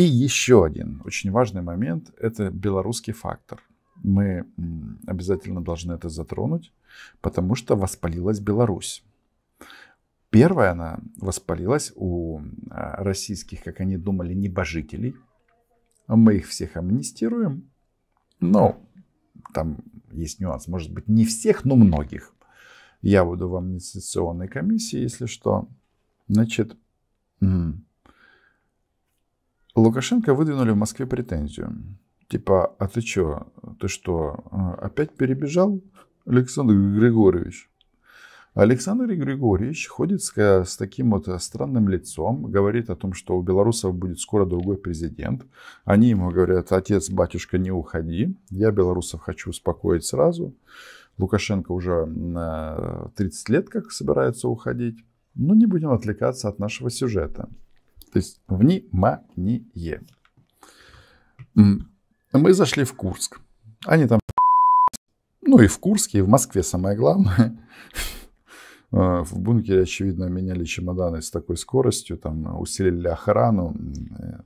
И еще один очень важный момент – это белорусский фактор. Мы обязательно должны это затронуть, потому что воспалилась Беларусь. Первая она воспалилась у а, российских, как они думали, небожителей. Мы их всех амнистируем. Но там есть нюанс. Может быть, не всех, но многих. Я буду в амнистационной комиссии, если что. Значит, Лукашенко выдвинули в Москве претензию. Типа, а ты что, ты что, э, опять перебежал, Александр Григорьевич? Александр Григорьевич ходит с, э, с таким вот э, странным лицом, говорит о том, что у белорусов будет скоро другой президент. Они ему говорят, отец, батюшка, не уходи, я белорусов хочу успокоить сразу. Лукашенко уже 30 лет как собирается уходить. Но ну, не будем отвлекаться от нашего сюжета. То есть внимание. Мы зашли в Курск. Они там... Ну и в Курске, и в Москве самое главное. А, в бункере, очевидно, меняли чемоданы с такой скоростью, там усилили охрану,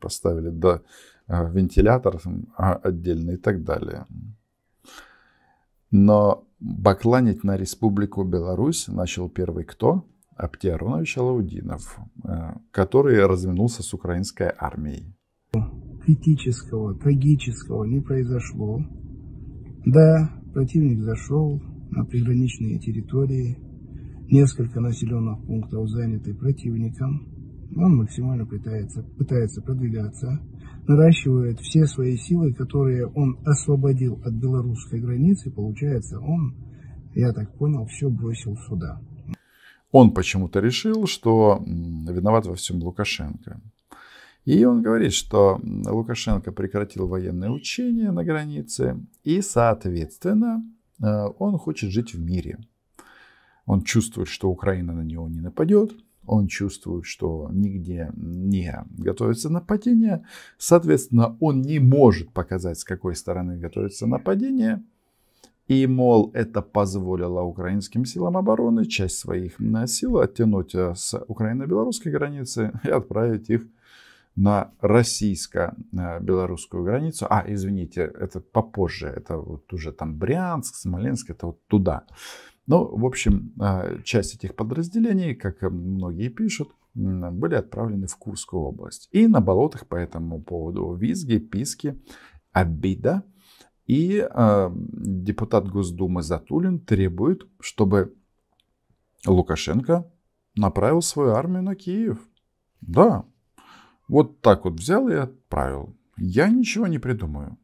поставили до а, вентилятор а, отдельно и так далее. Но бакланить на Республику Беларусь начал первый кто? Аптиаронович Алаудинов, э, который разминулся с украинской армией. Критического, трагического не произошло. Да, противник зашел на приграничные территории, несколько населенных пунктов заняты противником, он максимально пытается, пытается продвигаться, наращивает все свои силы, которые он освободил от белорусской границы, получается, он, я так понял, все бросил сюда он почему-то решил, что виноват во всем Лукашенко. И он говорит, что Лукашенко прекратил военные учения на границе, и, соответственно, э, он хочет жить в мире. Он чувствует, что Украина на него не нападет, он чувствует, что нигде не готовится нападение. Соответственно, он не может показать, с какой стороны готовится нападение – и, мол, это позволило украинским силам обороны часть своих э, сил оттянуть э, с украино-белорусской границы и отправить их на российско-белорусскую э, границу. А, извините, это попозже, это вот уже там Брянск, Смоленск, это вот туда. Ну, в общем, часть этих подразделений, как многие пишут, были отправлены в Курскую область. И на болотах по этому поводу визги, писки, обида – и э, депутат Госдумы Затулин требует, чтобы Лукашенко направил свою армию на Киев. Да, вот так вот взял и отправил. Я ничего не придумаю.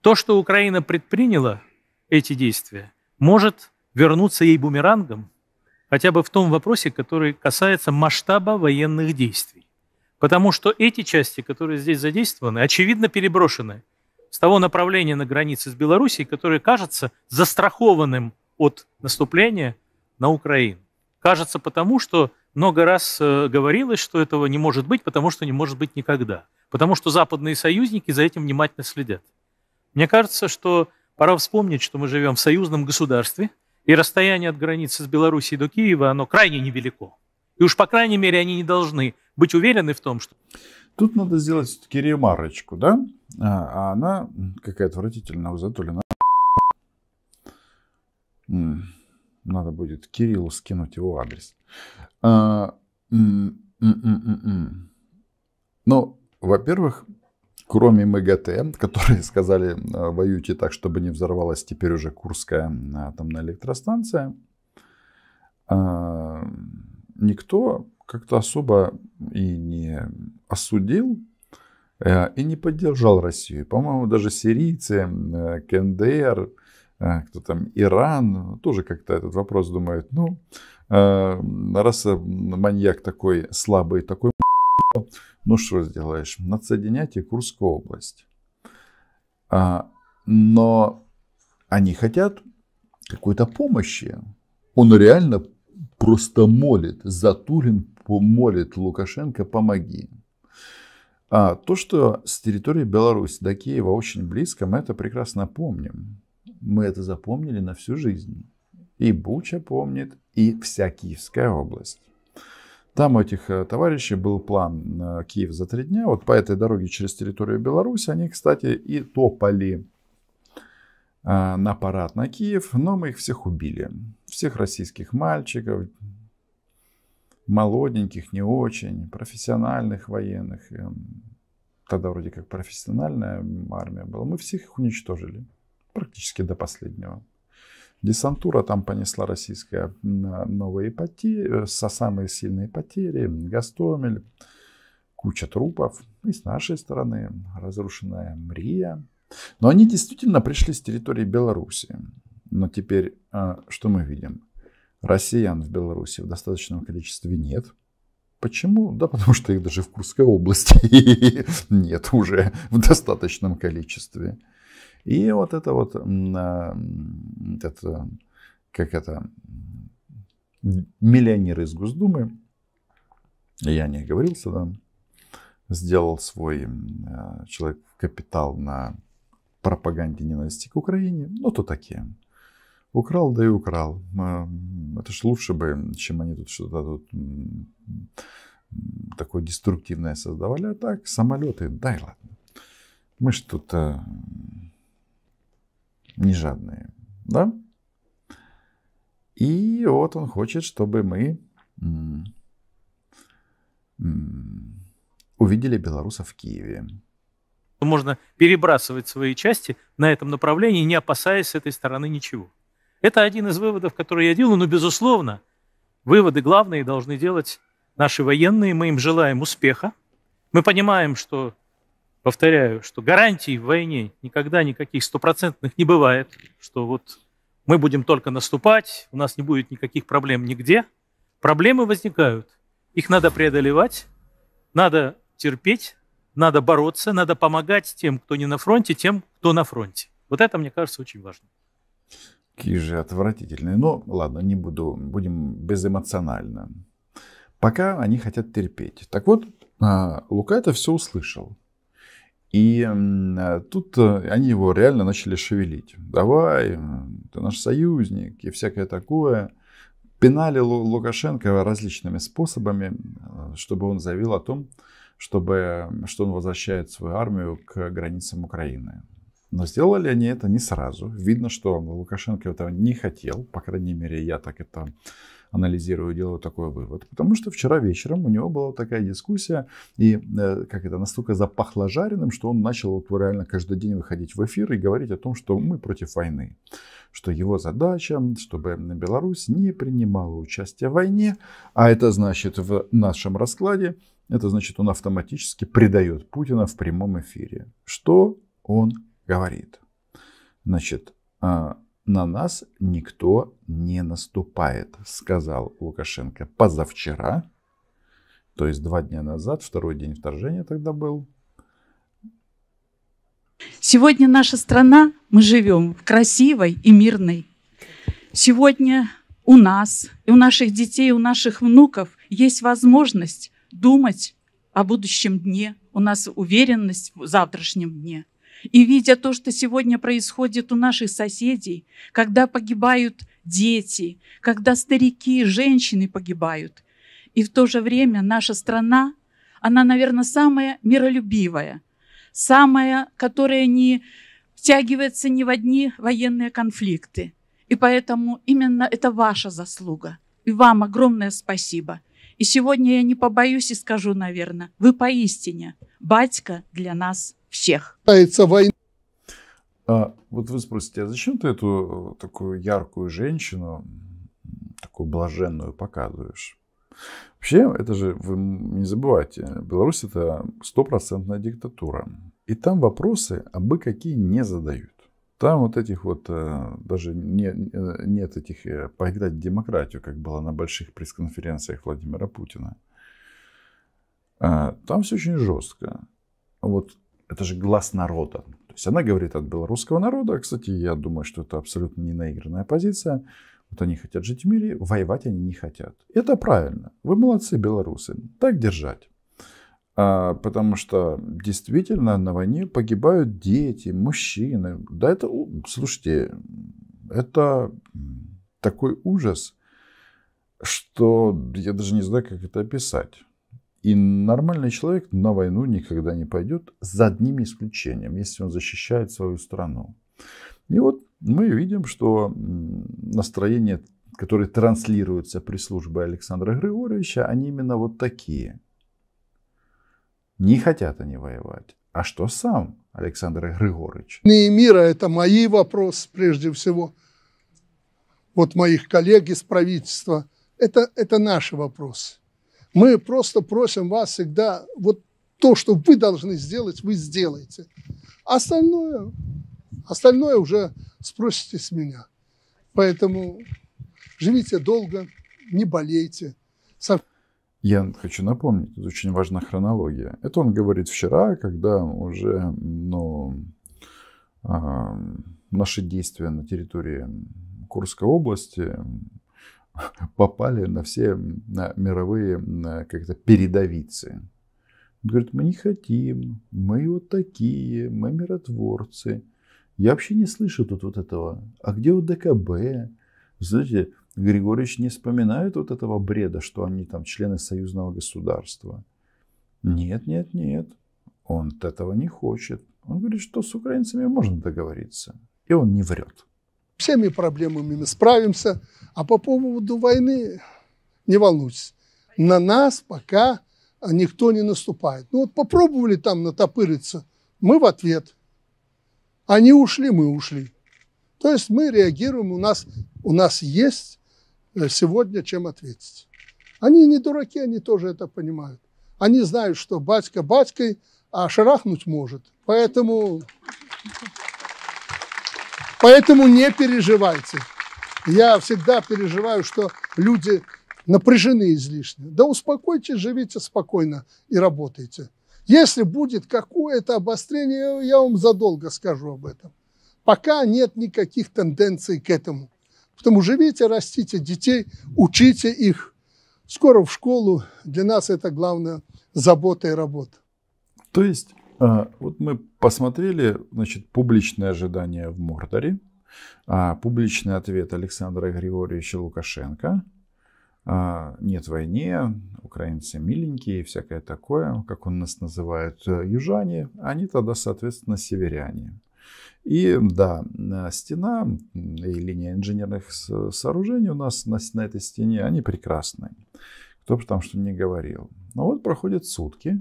То, что Украина предприняла эти действия, может вернуться ей бумерангом, хотя бы в том вопросе, который касается масштаба военных действий. Потому что эти части, которые здесь задействованы, очевидно переброшены с того направления на границе с Белоруссией, которое кажется застрахованным от наступления на Украину. Кажется потому, что много раз э, говорилось, что этого не может быть, потому что не может быть никогда. Потому что западные союзники за этим внимательно следят. Мне кажется, что пора вспомнить, что мы живем в союзном государстве, и расстояние от границы с Белоруссией до Киева, оно крайне невелико. И уж, по крайней мере, они не должны быть уверены в том, что... Тут надо сделать все-таки ремарочку, да? А, а она какая отвратительная, а затулена. Надо будет Кириллу скинуть его адрес. А, ну, во-первых, кроме МГТ, которые сказали, а, воюйте так, чтобы не взорвалась теперь уже Курская атомная электростанция, никто как-то особо и не осудил Э, и не поддержал Россию. По-моему, даже сирийцы, э, КНДР, э, кто там, Иран, тоже как-то этот вопрос думают. Ну, раз маньяк такой слабый, такой ну что сделаешь, надо соединять и Курскую область. А, но они хотят какой-то помощи. Он реально просто молит, Затулин молит Лукашенко, помоги. А то, что с территории Беларуси до Киева очень близко, мы это прекрасно помним. Мы это запомнили на всю жизнь. И Буча помнит, и вся Киевская область. Там у этих э, товарищей был план э, Киев за три дня. Вот по этой дороге через территорию Беларуси они, кстати, и топали э, на парад на Киев, но мы их всех убили. Всех российских мальчиков, молоденьких, не очень, профессиональных военных, тогда вроде как профессиональная армия была, мы всех их уничтожили, практически до последнего. Десантура там понесла российская новые потери, э, со самые сильные потери, Гастомель, куча трупов. И с нашей стороны разрушенная Мрия. Но они действительно пришли с территории Беларуси. Но теперь а, что мы видим? Россиян в Беларуси в достаточном количестве нет. Почему? Да потому что их даже в Курской области нет уже в достаточном количестве. И вот это вот, а, это, как это, миллионер из Госдумы, я не оговорился, да, сделал свой а, человек капитал на пропаганде ненависти к Украине. Ну, то такие. Украл, да и украл. А, это же лучше бы, чем они тут что-то тут такое деструктивное создавали. А так, самолеты, да и ладно. Мы же тут а, не жадные, да? И вот он хочет, чтобы мы увидели белорусов в Киеве. Можно перебрасывать свои части на этом направлении, не опасаясь с этой стороны ничего. Это один из выводов, который я делаю, но, безусловно, выводы главные должны делать наши военные. Мы им желаем успеха. Мы понимаем, что, повторяю, что гарантий в войне никогда никаких стопроцентных не бывает, что вот мы будем только наступать, у нас не будет никаких проблем нигде. Проблемы возникают, их надо преодолевать, надо терпеть, надо бороться, надо помогать тем, кто не на фронте, тем, кто на фронте. Вот это, мне кажется, очень важно какие же отвратительные. Но ладно, не буду, будем безэмоционально. Пока они хотят терпеть. Так вот, а, Лука это все услышал. И тут э, они его реально начали шевелить. Давай, ты наш союзник и всякое такое. Пинали Лукашенко различными способами, э, чтобы он заявил о том, чтобы, что он возвращает свою армию к границам Украины. Но сделали они это не сразу. Видно, что Лукашенко этого не хотел. По крайней мере, я так это анализирую, делаю такой вывод. Потому что вчера вечером у него была вот такая дискуссия, и э, как это настолько запахло жареным, что он начал вот реально каждый день выходить в эфир и говорить о том, что мы против войны. Что его задача, чтобы Беларусь не принимала участие в войне, а это значит в нашем раскладе, это значит он автоматически предает Путина в прямом эфире. Что он говорит. Значит, а, на нас никто не наступает, сказал Лукашенко позавчера, то есть два дня назад, второй день вторжения тогда был. Сегодня наша страна, мы живем в красивой и мирной. Сегодня у нас, и у наших детей, и у наших внуков есть возможность думать о будущем дне. У нас уверенность в завтрашнем дне – и видя то, что сегодня происходит у наших соседей, когда погибают дети, когда старики, и женщины погибают. И в то же время наша страна, она, наверное, самая миролюбивая, самая, которая не втягивается ни в одни военные конфликты. И поэтому именно это ваша заслуга. И вам огромное спасибо. И сегодня я не побоюсь и скажу, наверное, вы поистине батька для нас – всех. А, вот вы спросите, а зачем ты эту э, такую яркую женщину, такую блаженную показываешь? Вообще, это же, вы не забывайте, Беларусь это стопроцентная диктатура. И там вопросы, а бы какие не задают. Там вот этих вот, э, даже не, э, нет этих, поиграть в демократию, как было на больших пресс-конференциях Владимира Путина. А, там все очень жестко. Вот это же глаз народа. То есть она говорит от белорусского народа. Кстати, я думаю, что это абсолютно не наигранная позиция. Вот они хотят жить в мире, воевать они не хотят. Это правильно. Вы молодцы, белорусы. Так держать. А, потому что действительно на войне погибают дети, мужчины. Да это, слушайте, это такой ужас, что я даже не знаю, как это описать. И нормальный человек на войну никогда не пойдет, за одним исключением, если он защищает свою страну. И вот мы видим, что настроения, которые транслируются при службе Александра Григорьевича, они именно вот такие. Не хотят они воевать. А что сам Александр Григорьевич? Не мира – это мои вопросы прежде всего. Вот моих коллег из правительства. Это, это наши вопросы. Мы просто просим вас всегда, вот то, что вы должны сделать, вы сделаете. Остальное, остальное уже спросите с меня. Поэтому живите долго, не болейте. Со... Я хочу напомнить, тут очень важна хронология. Это он говорит вчера, когда уже ну, а, наши действия на территории Курской области попали на все на мировые на как-то передовицы. Он говорит, мы не хотим, мы вот такие, мы миротворцы. Я вообще не слышу тут вот этого. А где вот ДКБ? Знаете, Григорьевич не вспоминает вот этого бреда, что они там члены союзного государства. Нет, нет, нет. Он этого не хочет. Он говорит, что с украинцами можно договориться. И он не врет всеми проблемами мы справимся. А по поводу войны, не волнуйтесь, на нас пока никто не наступает. Ну вот попробовали там натопыриться, мы в ответ. Они ушли, мы ушли. То есть мы реагируем, у нас, у нас есть э, сегодня чем ответить. Они не дураки, они тоже это понимают. Они знают, что батька батькой, а шарахнуть может. Поэтому Поэтому не переживайте. Я всегда переживаю, что люди напряжены излишне. Да успокойтесь, живите спокойно и работайте. Если будет какое-то обострение, я вам задолго скажу об этом. Пока нет никаких тенденций к этому. Потому живите, растите детей, учите их. Скоро в школу. Для нас это главное забота и работа. То есть а, вот мы посмотрели, значит, публичное ожидание в Мордоре, а, публичный ответ Александра Григорьевича Лукашенко. А, Нет войне, украинцы миленькие и всякое такое, как он нас называет, э, южане, они тогда, соответственно, северяне. И да, стена и линия инженерных сооружений у нас на, на этой стене, они прекрасны. Кто бы там что ни говорил. Но вот проходят сутки,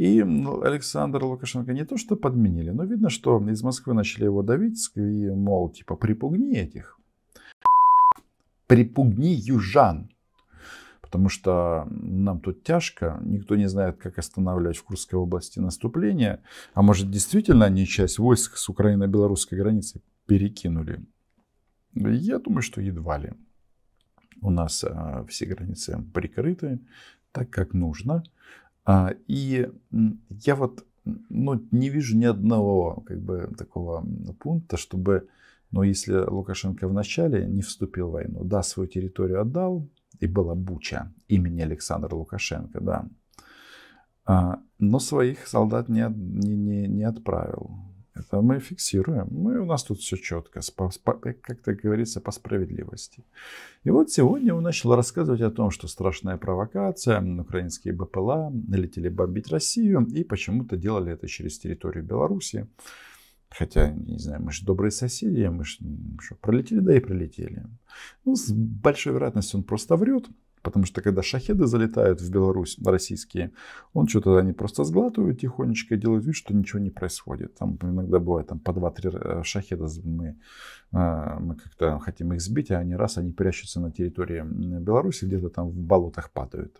и ну, Александр Лукашенко не то что подменили, но видно, что из Москвы начали его давить, и, мол, типа, припугни этих. Припугни южан. Потому что нам тут тяжко, никто не знает, как останавливать в Курской области наступление. А может, действительно они часть войск с Украино-белорусской границы перекинули? Я думаю, что едва ли. У нас а, все границы прикрыты так, как нужно – а, и я вот ну, не вижу ни одного как бы, такого пункта, чтобы, ну, если Лукашенко вначале не вступил в войну, да, свою территорию отдал, и была Буча имени Александра Лукашенко, да, а, но своих солдат не, не, не, не отправил. Это мы фиксируем. Ну и у нас тут все четко, как так говорится, по справедливости. И вот сегодня он начал рассказывать о том, что страшная провокация, украинские БПЛА налетели бомбить Россию и почему-то делали это через территорию Беларуси. Хотя, не знаю, мы же добрые соседи, мы же что, пролетели, да и пролетели. Ну, с большой вероятностью он просто врет. Потому что когда шахеды залетают в Беларусь, российские, он что-то они просто сглатывают тихонечко и делают вид, что ничего не происходит. Там иногда бывает там, по 2-3 э, шахеда мы, э, мы как-то хотим их сбить, а они раз, они прячутся на территории Беларуси, где-то там в болотах падают.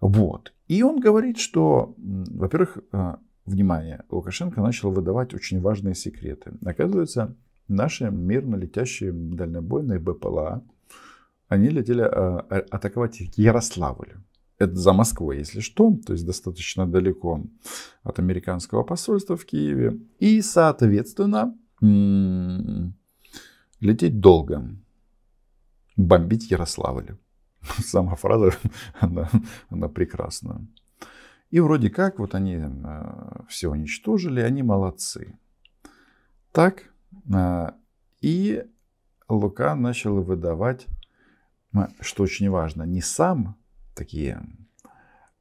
Вот. И он говорит, что, во-первых, э, внимание, Лукашенко начал выдавать очень важные секреты. Оказывается, наши мирно летящие дальнобойные БПЛА – они летели э, а, атаковать Ярославль. Это за Москвой, если что, то есть достаточно далеко от американского посольства в Киеве. И, соответственно, лететь долго, бомбить Ярославль. Сама фраза, она, она прекрасна. И вроде как вот они э, все уничтожили, они молодцы. Так, э, и Лука начал выдавать что очень важно, не сам такие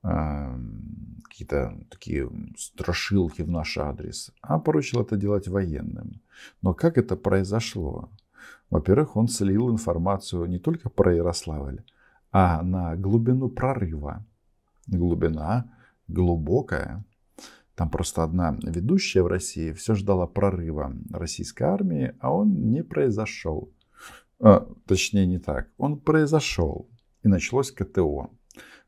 а, какие-то такие страшилки в наш адрес, а поручил это делать военным. Но как это произошло? Во-первых, он слил информацию не только про Ярославль, а на глубину прорыва. Глубина глубокая. Там просто одна ведущая в России все ждала прорыва российской армии, а он не произошел. А, точнее не так, он произошел, и началось КТО.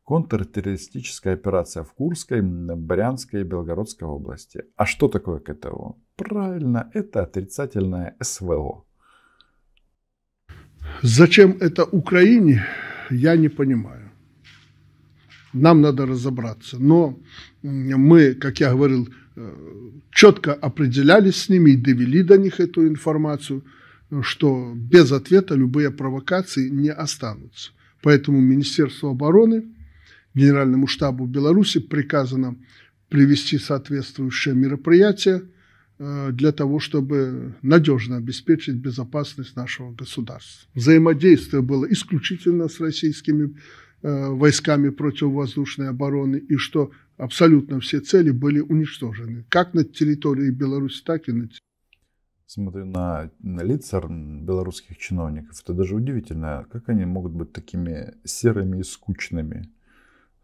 Контртеррористическая операция в Курской, Брянской и Белгородской области. А что такое КТО? Правильно, это отрицательное СВО. Зачем это Украине, я не понимаю. Нам надо разобраться. Но мы, как я говорил, э, четко определялись с ними и довели до них эту информацию – что без ответа любые провокации не останутся. Поэтому Министерству обороны, Генеральному штабу Беларуси приказано привести соответствующее мероприятие э, для того, чтобы надежно обеспечить безопасность нашего государства. Взаимодействие было исключительно с российскими э, войсками противовоздушной обороны и что абсолютно все цели были уничтожены, как на территории Беларуси, так и на территории смотрю на, на лица белорусских чиновников, это даже удивительно, как они могут быть такими серыми и скучными.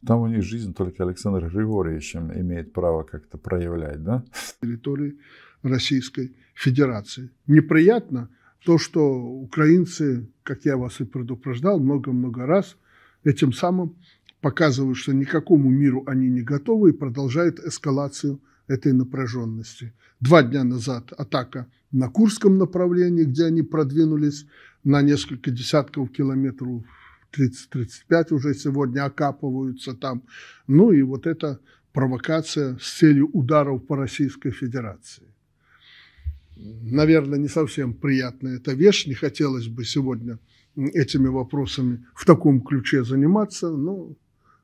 Там у них жизнь только Александр Григорьевич имеет право как-то проявлять, да? Территории Российской Федерации. Неприятно то, что украинцы, как я вас и предупреждал много-много раз, этим самым показывают, что никакому миру они не готовы и продолжают эскалацию этой напряженности. Два дня назад атака на Курском направлении, где они продвинулись на несколько десятков километров, 30-35 уже сегодня окапываются там. Ну и вот эта провокация с целью ударов по Российской Федерации. Наверное, не совсем приятная эта вещь, не хотелось бы сегодня этими вопросами в таком ключе заниматься, но ну,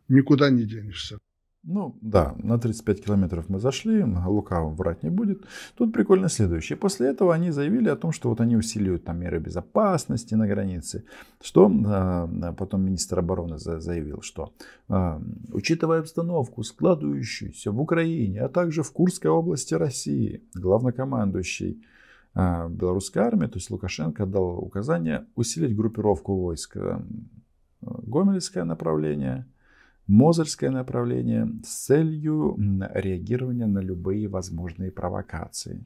никуда не денешься. Ну да, на 35 километров мы зашли, Лука врать не будет. Тут прикольно следующее. После этого они заявили о том, что вот они усиливают там меры безопасности на границе. Что э, потом министр обороны за, заявил, что э, учитывая обстановку, складывающуюся в Украине, а также в Курской области России, главнокомандующий э, белорусской армии, то есть Лукашенко дал указание усилить группировку войск. Гомельское направление – Мозырское направление с целью реагирования на любые возможные провокации.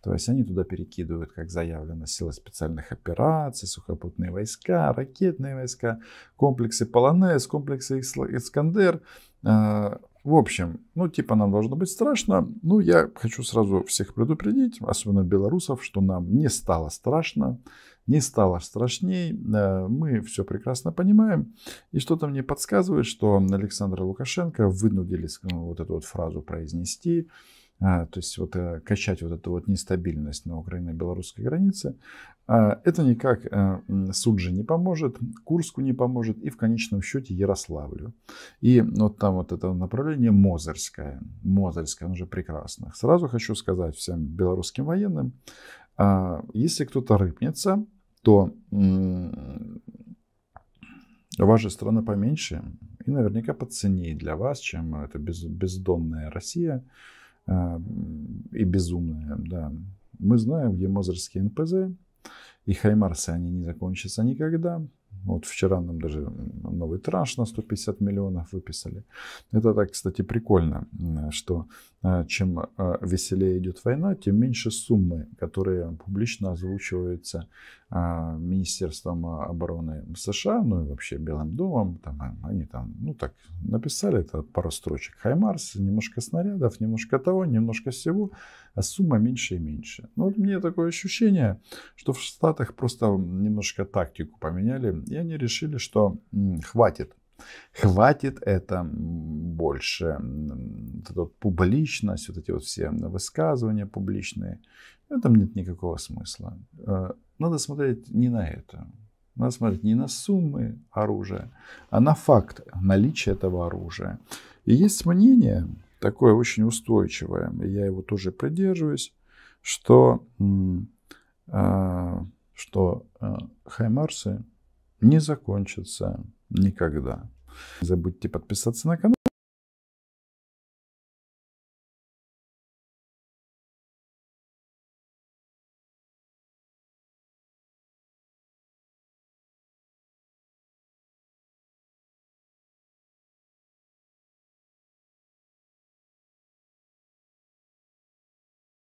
То есть они туда перекидывают, как заявлено, силы специальных операций, сухопутные войска, ракетные войска, комплексы Полонез, комплексы Искандер. А, в общем, ну типа нам должно быть страшно. Ну я хочу сразу всех предупредить, особенно белорусов, что нам не стало страшно не стало страшней. Э, мы все прекрасно понимаем. И что-то мне подсказывает, что Александра Лукашенко вынудили ну, вот эту вот фразу произнести. А, то есть вот э, качать вот эту вот нестабильность на украине белорусской границе, а, это никак э, Суджи не поможет, Курску не поможет и в конечном счете Ярославлю. И вот там вот это направление Мозырское, Мозырское, оно же прекрасно. Сразу хочу сказать всем белорусским военным, а, если кто-то рыпнется, то ваша страна поменьше и наверняка по цене для вас, чем эта без, бездонная Россия э, и безумная. Да. Мы знаем, где мозырские НПЗ, и хаймарсы они не закончатся никогда. Вот вчера нам даже новый транш на 150 миллионов выписали. Это так, кстати, прикольно, что а, чем а, веселее идет война, тем меньше суммы, которые публично озвучиваются а, Министерством обороны США, ну и вообще Белым домом. Там, они там, ну так, написали это пару строчек. Хаймарс, немножко снарядов, немножко того, немножко всего, а сумма меньше и меньше. Ну вот мне такое ощущение, что в Штатах просто немножко тактику поменяли, и они решили, что хватит Хватит это больше. Вот публичность, вот эти вот все высказывания публичные, в этом нет никакого смысла. Э, надо смотреть не на это. Надо смотреть не на суммы оружия, а на факт наличия этого оружия. И есть мнение, такое очень устойчивое, и я его тоже придерживаюсь, что, э, что э, хаймарсы не закончится никогда. Не забудьте подписаться на канал.